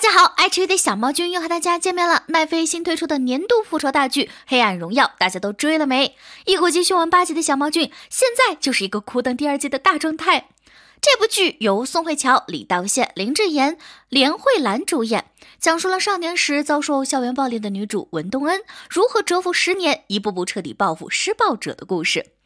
大家好，爱吃的小猫君又和大家见面了。奈飞新推出的年度复仇大剧《黑暗荣耀》，大家都追了没？一口气凶完八集的小猫君，现在就是一个苦等第二季的大状态。这部剧由宋慧乔、李道宪、林志妍、连慧兰主演，讲述了少年时遭受校园暴力的女主文东恩如何蛰伏十年，一步步彻底报复施暴者的故事。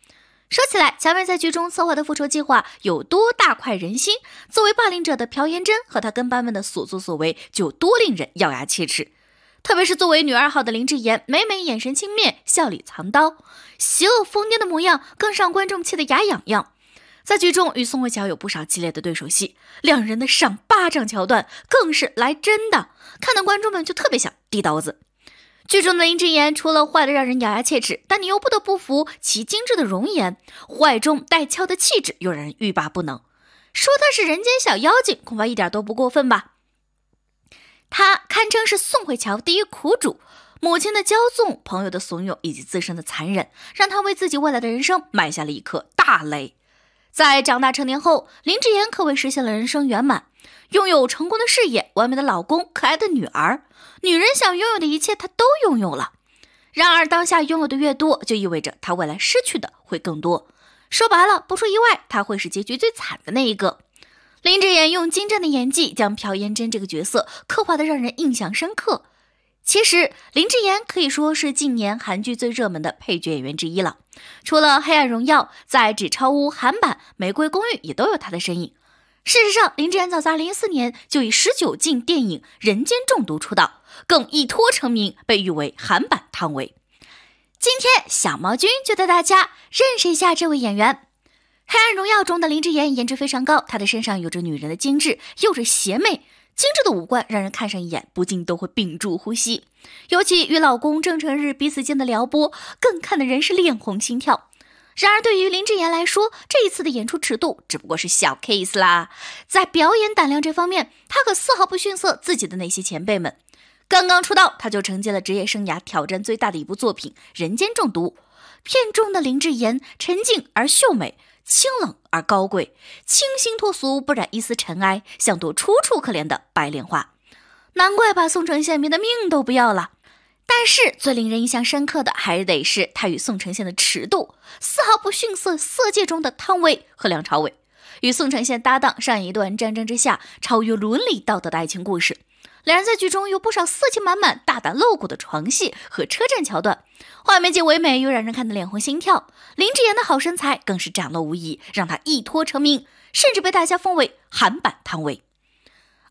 说起来，乔妹在剧中策划的复仇计划有多大快人心？作为霸凌者的朴妍珍和他跟班们的所作所为就多令人咬牙切齿。特别是作为女二号的林智妍，每每眼神轻蔑、笑里藏刀、邪恶疯癫的模样，更让观众气得牙痒痒。在剧中与宋慧乔有不少激烈的对手戏，两人的上巴掌桥段更是来真的，看得观众们就特别想递刀子。剧中的林之言除了坏的让人咬牙切齿，但你又不得不服其精致的容颜，坏中带俏的气质又让人欲罢不能。说她是人间小妖精，恐怕一点都不过分吧。她堪称是宋慧乔第一苦主，母亲的骄纵、朋友的怂恿以及自身的残忍，让她为自己未来的人生埋下了一颗大雷。在长大成年后，林志妍可谓实现了人生圆满，拥有成功的事业、完美的老公、可爱的女儿，女人想拥有的一切她都拥有了。然而，当下拥有的越多，就意味着她未来失去的会更多。说白了，不出意外，她会是结局最惨的那一个。林志妍用精湛的演技将朴妍珍这个角色刻画的让人印象深刻。其实，林志妍可以说是近年韩剧最热门的配角演员之一了。除了《黑暗荣耀》，在《纸钞屋》韩版《玫瑰公寓》也都有他的身影。事实上，林志妍早在2 0一4年就以十九禁电影《人间中毒》出道，更一脱成名，被誉为韩版汤唯。今天，小毛君就带大家认识一下这位演员。《黑暗荣耀》中的林志妍颜值非常高，她的身上有着女人的精致，又是邪魅。精致的五官让人看上一眼不禁都会屏住呼吸，尤其与老公郑成日彼此间的撩拨，更看得人是脸红心跳。然而对于林志妍来说，这一次的演出尺度只不过是小 case 啦。在表演胆量这方面，她可丝毫不逊色自己的那些前辈们。刚刚出道，她就承接了职业生涯挑战最大的一部作品《人间中毒》，片中的林志妍沉静而秀美。清冷而高贵，清新脱俗，不染一丝尘埃，像朵楚楚可怜的白莲花。难怪把宋承宪迷的命都不要了。但是最令人印象深刻的，还得是他与宋承宪的尺度，丝毫不逊色色界中的汤唯和梁朝伟。与宋承宪搭档上演一段战争之下超越伦理道德的爱情故事。两人在剧中有不少色情满满、大胆露骨的床戏和车站桥段，画面既唯美又让人看得脸红心跳。林志妍的好身材更是展露无遗，让她一脱成名，甚至被大家封为“韩版汤唯”。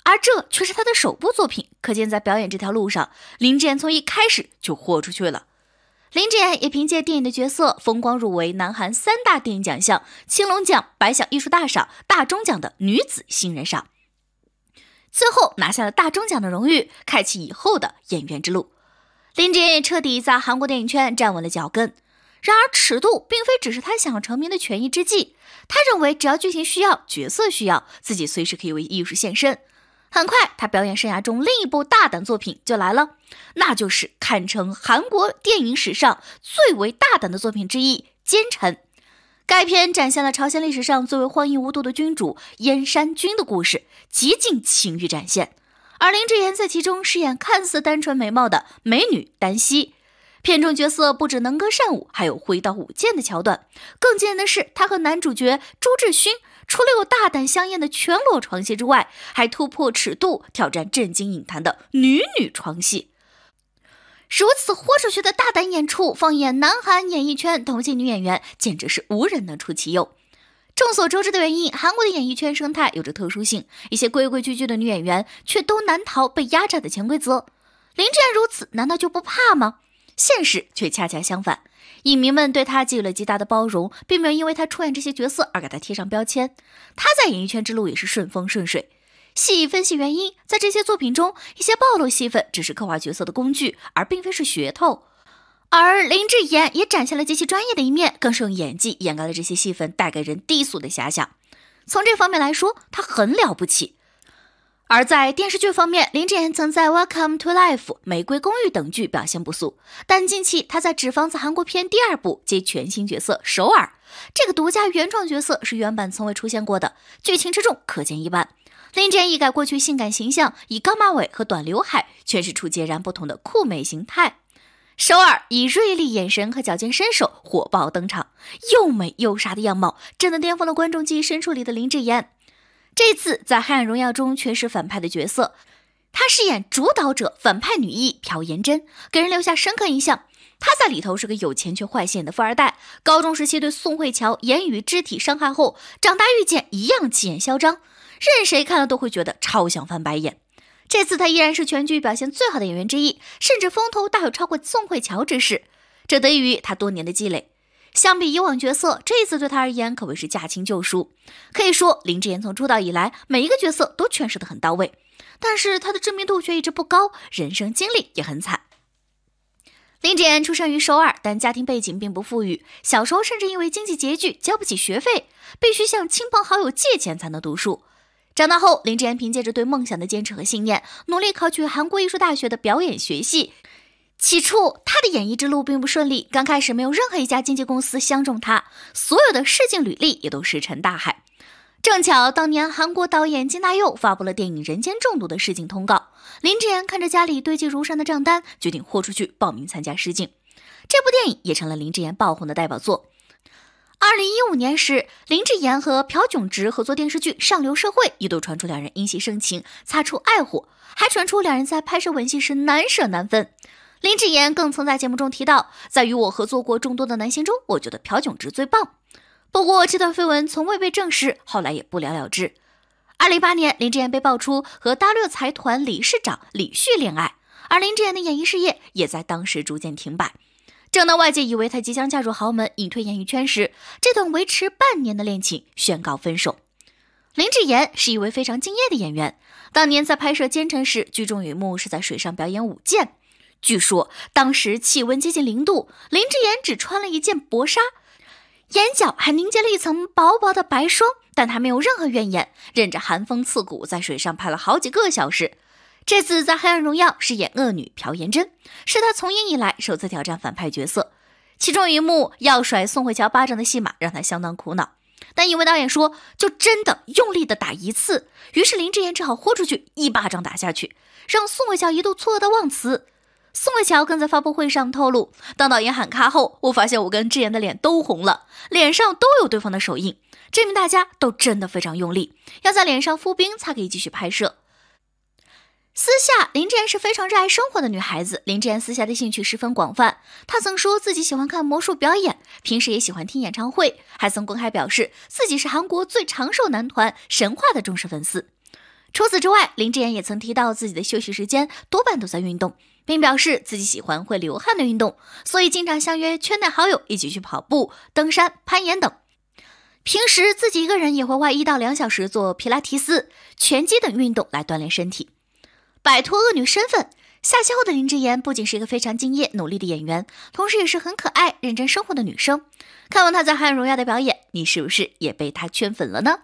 而这却是她的首部作品，可见在表演这条路上，林志妍从一开始就豁出去了。林志妍也凭借电影的角色风光入围南韩三大电影奖项青龙奖、白想艺术大赏、大钟奖的女子新人赏。最后拿下了大中奖的荣誉，开启以后的演员之路。林志颖也彻底在韩国电影圈站稳了脚跟。然而，尺度并非只是他想要成名的权宜之计。他认为，只要剧情需要，角色需要，自己随时可以为艺术献身。很快，他表演生涯中另一部大胆作品就来了，那就是堪称韩国电影史上最为大胆的作品之一《奸臣》。该片展现了朝鲜历史上最为荒淫无度的君主燕山君的故事，极尽情欲展现。而林志妍在其中饰演看似单纯美貌的美女丹溪。片中角色不止能歌善舞，还有挥刀舞剑的桥段。更惊人的是，她和男主角朱志勋除了有大胆香艳的全裸床戏之外，还突破尺度挑战震惊影坛的女女床戏。如此豁出去的大胆演出，放眼南韩演艺圈，同性女演员简直是无人能出其右。众所周知的原因，韩国的演艺圈生态有着特殊性，一些规规矩矩的女演员却都难逃被压榨的潜规则。林志炫如此，难道就不怕吗？现实却恰恰相反，影迷们对她给予了极大的包容，并没有因为她出演这些角色而给她贴上标签。她在演艺圈之路也是顺风顺水。细分析原因，在这些作品中，一些暴露戏份只是刻画角色的工具，而并非是噱头。而林志妍也展现了极其专业的一面，更是用演技掩盖了这些戏份带给人低俗的遐想。从这方面来说，她很了不起。而在电视剧方面，林志妍曾在《Welcome to Life》《玫瑰公寓》等剧表现不俗，但近期她在《纸房子》韩国片第二部接全新角色首尔，这个独家原创角色是原版从未出现过的，剧情之重可见一斑。林志妍一改过去性感形象，以高马尾和短刘海诠释出截然不同的酷美形态。首尔以锐利眼神和矫健身手火爆登场，又美又杀的样貌，震得巅峰的观众记忆深处里的林志妍。这次在《黑暗荣耀》中诠释反派的角色，她饰演主导者反派女一朴妍真，给人留下深刻印象。她在里头是个有钱却坏心眼的富二代，高中时期对宋慧乔言语肢体伤害后，长大遇见一样气焰嚣张。任谁看了都会觉得超想翻白眼。这次他依然是全剧表现最好的演员之一，甚至风头大有超过宋慧乔之势。这得益于他多年的积累。相比以往角色，这一次对他而言可谓是驾轻就熟。可以说，林志妍从出道以来，每一个角色都诠释的很到位。但是他的知名度却一直不高，人生经历也很惨。林志妍出生于首尔，但家庭背景并不富裕。小时候甚至因为经济拮据，交不起学费，必须向亲朋好友借钱才能读书。长大后，林志妍凭借着对梦想的坚持和信念，努力考取韩国艺术大学的表演学系。起初，他的演艺之路并不顺利，刚开始没有任何一家经纪公司相中他，所有的试镜履历也都石沉大海。正巧当年韩国导演金大佑发布了电影《人间中毒》的试镜通告，林志妍看着家里堆积如山的账单，决定豁出去报名参加试镜。这部电影也成了林志妍爆红的代表作。二零一五年时，林志妍和朴炯植合作电视剧《上流社会》，一度传出两人因戏生情、擦出爱火，还传出两人在拍摄吻戏时难舍难分。林志妍更曾在节目中提到，在与我合作过众多的男星中，我觉得朴炯植最棒。不过，这段绯闻从未被证实，后来也不了了之。二零一八年，林志妍被爆出和大略财团理事长李旭恋爱，而林志妍的演艺事业也在当时逐渐停摆。正当外界以为她即将嫁入豪门、隐退演艺圈时，这段维持半年的恋情宣告分手。林志妍是一位非常敬业的演员，当年在拍摄《奸臣》时，剧中雨幕是在水上表演舞剑。据说当时气温接近零度，林志妍只穿了一件薄纱，眼角还凝结了一层薄薄的白霜，但她没有任何怨言，忍着寒风刺骨，在水上拍了好几个小时。这次在《黑暗荣耀》饰演恶女朴妍珍，是她从影以来首次挑战反派角色。其中一幕要甩宋慧乔巴掌的戏码，让她相当苦恼。但一位导演说就真的用力的打一次，于是林志妍只好豁出去一巴掌打下去，让宋慧乔一度错愕的忘词。宋慧乔更在发布会上透露，当导演喊卡后，我发现我跟智妍的脸都红了，脸上都有对方的手印，证明大家都真的非常用力，要在脸上敷冰才可以继续拍摄。私下，林志妍是非常热爱生活的女孩子。林志妍私下的兴趣十分广泛，她曾说自己喜欢看魔术表演，平时也喜欢听演唱会，还曾公开表示自己是韩国最长寿男团神话的忠实粉丝。除此之外，林志妍也曾提到自己的休息时间多半都在运动，并表示自己喜欢会流汗的运动，所以经常相约圈内好友一起去跑步、登山、攀岩等。平时自己一个人也会花一到两小时做普拉提斯、拳击等运动来锻炼身体。摆脱恶女身份，下戏后的林志妍不仅是一个非常敬业、努力的演员，同时也是很可爱、认真生活的女生。看完她在《汉荣耀》的表演，你是不是也被她圈粉了呢？